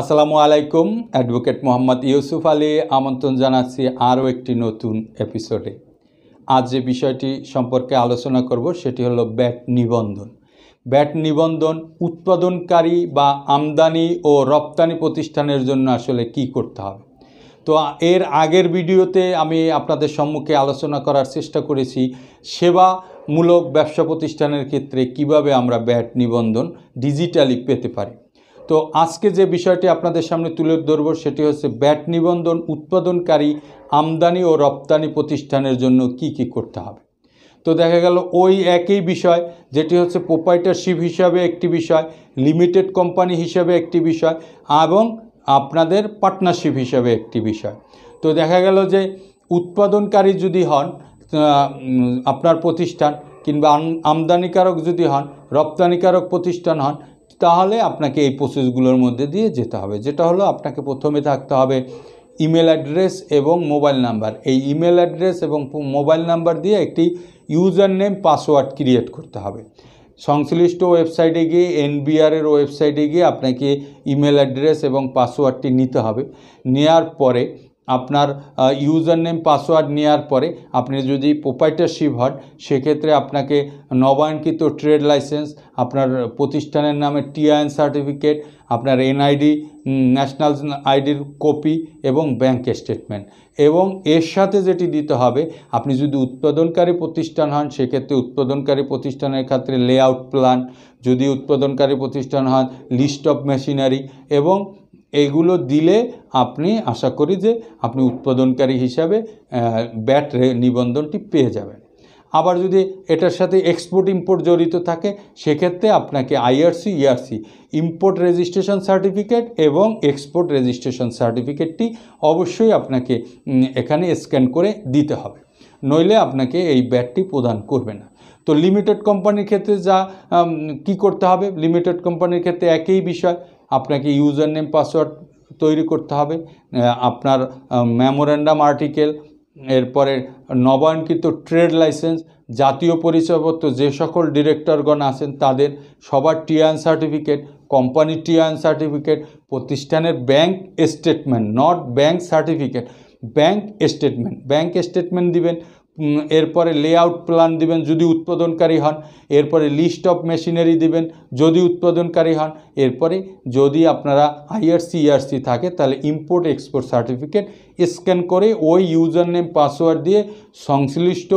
আসসালামু আলাইকুম অ্যাডভোকেট মোহাম্মদ ইউসুফ আলী আমন্ত্রণ জানাচ্ছি আরও একটি নতুন এপিসোডে আজ যে বিষয়টি সম্পর্কে আলোচনা করব সেটি হলো ব্যাট নিবন্ধন ব্যাট নিবন্ধন উৎপাদনকারী বা আমদানি ও রপ্তানি প্রতিষ্ঠানের জন্য আসলে কি করতে হবে তো এর আগের ভিডিওতে আমি আপনাদের সম্মুখে আলোচনা করার চেষ্টা করেছি সেবামূলক ব্যবসা প্রতিষ্ঠানের ক্ষেত্রে কিভাবে আমরা ব্যাট নিবন্ধন ডিজিটালি পেতে পারি তো আজকে যে বিষয়টি আপনাদের সামনে তুলে ধরব সেটি হচ্ছে ব্যাট নিবন্ধন উৎপাদনকারী আমদানি ও রপ্তানি প্রতিষ্ঠানের জন্য কি কি করতে হবে তো দেখা গেল ওই একই বিষয় যেটি হচ্ছে প্রোপাইটারশিপ হিসাবে একটি বিষয় লিমিটেড কোম্পানি হিসাবে একটি বিষয় এবং আপনাদের পার্টনারশিপ হিসাবে একটি বিষয় তো দেখা গেল যে উৎপাদনকারী যদি হন আপনার প্রতিষ্ঠান কিংবা আমদানিকারক যদি হন রপ্তানিকারক প্রতিষ্ঠান হন তাহলে আপনাকে এই প্রসেসগুলোর মধ্যে দিয়ে যেতে হবে যেটা হলো আপনাকে প্রথমে থাকতে হবে ইমেল অ্যাড্রেস এবং মোবাইল নাম্বার এই ইমেল অ্যাড্রেস এবং মোবাইল নাম্বার দিয়ে একটি ইউজার নেম পাসওয়ার্ড ক্রিয়েট করতে হবে সংশ্লিষ্ট ওয়েবসাইটে গিয়ে এনবিআরের ওয়েবসাইটে গিয়ে আপনাকে ইমেল অ্যাড্রেস এবং পাসওয়ার্ডটি নিতে হবে নেয়ার পরে আপনার ইউজার নেম পাসওয়ার্ড নেওয়ার পরে আপনি যদি প্রোপাইটারশিপ হন সেক্ষেত্রে আপনাকে নবায়নকৃত ট্রেড লাইসেন্স আপনার প্রতিষ্ঠানের নামে টিআইএন সার্টিফিকেট আপনার এনআইডি ন্যাশনাল আইডির কপি এবং ব্যাংক স্টেটমেন্ট এবং এর সাথে যেটি দিতে হবে আপনি যদি উৎপাদনকারী প্রতিষ্ঠান হন সেক্ষেত্রে উৎপাদনকারী প্রতিষ্ঠানের ক্ষেত্রে আউট প্ল্যান যদি উৎপাদনকারী প্রতিষ্ঠান হন লিস্ট অফ মেশিনারি এবং এইগুলো দিলে আপনি আশা করি যে আপনি উৎপাদনকারী হিসাবে ব্যাট নিবন্ধনটি পেয়ে যাবেন আবার যদি এটার সাথে এক্সপোর্ট ইম্পোর্ট জড়িত থাকে সেক্ষেত্রে আপনাকে IRC ERC import registration certificate এবং এক্সপোর্ট রেজিস্ট্রেশন সার্টিফিকেটটি অবশ্যই আপনাকে এখানে স্ক্যান করে দিতে হবে নইলে আপনাকে এই ব্যাটটি প্রদান করবে না তো লিমিটেড কোম্পানির ক্ষেত্রে যা কি করতে হবে লিমিটেড কোম্পানির ক্ষেত্রে একই বিষয় আপনাকে ইউজার নেম পাসওয়ার্ড তৈরি করতে হবে আপনার মেমোরেন্ডাম আর্টিকেল এরপরে নবায়নকৃত ট্রেড লাইসেন্স জাতীয় পরিচয়পত্র যে সকল ডিরেক্টরগণ আছেন তাদের সবার TIN certificate company TIN certificate প্রতিষ্ঠানের bank statement not bank certificate bank statement bank statement দিবেন এরপরে লেআউট প্ল্যান দিবেন যদি উৎপাদনকারী হন এরপরে লিস্ট অফ মেশিনারি দিবেন যদি উৎপাদনকারী হন এরপরে যদি আপনারা আইআরসি ইআরসি থাকে তাহলে ইম্পোর্ট এক্সপোর্ট সার্টিফিকেট স্ক্যান করে ওই ইউজার নেম পাসওয়ার্ড দিয়ে সংশ্লিষ্ট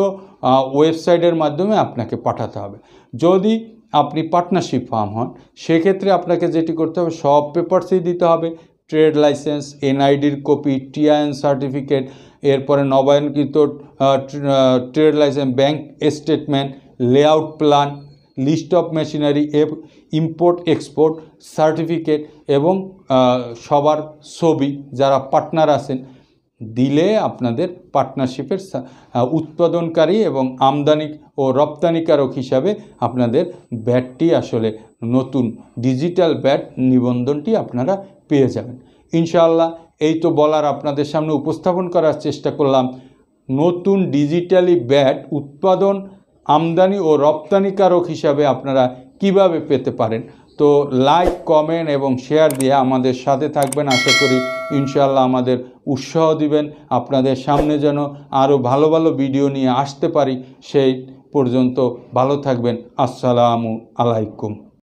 ওয়েবসাইটের মাধ্যমে আপনাকে পাঠাতে হবে যদি আপনি পার্টনারশিপ ফার্ম হন সেক্ষেত্রে আপনাকে যেটি করতে হবে সব পেপারসই দিতে হবে ট্রেড লাইসেন্স এনআইডির কপি টিআইএন সার্টিফিকেট এরপরে নবায়নকৃত trade licence bank statement layout plan list of machinery import export certificate এবং সবার ছবি যারা পার্টনার আছেন দিলে আপনাদের পার্টনারশিপের উৎপাদনকারী এবং আমদানি ও রপ্তানিকারক হিসাবে আপনাদের ব্যাটটি আসলে নতুন ডিজিটাল ব্যাট নিবন্ধনটি আপনারা পেয়ে যাবেন ইনশাআল্লাহ এই তো বলার আপনাদের সামনে উপস্থাপন করার চেষ্টা করলাম নতুন ডিজিটালি ব্যাট উৎপাদন আমদানি ও রপ্তানিকারক হিসাবে আপনারা কিভাবে পেতে পারেন তো লাইক কমেন্ট এবং শেয়ার দিয়ে আমাদের সাথে থাকবেন আশা করি ইনশাল্লাহ আমাদের উৎসাহ দিবেন আপনাদের সামনে যেন আরও ভালো ভালো ভিডিও নিয়ে আসতে পারি সেই পর্যন্ত ভালো থাকবেন আসসালামু আলাইকুম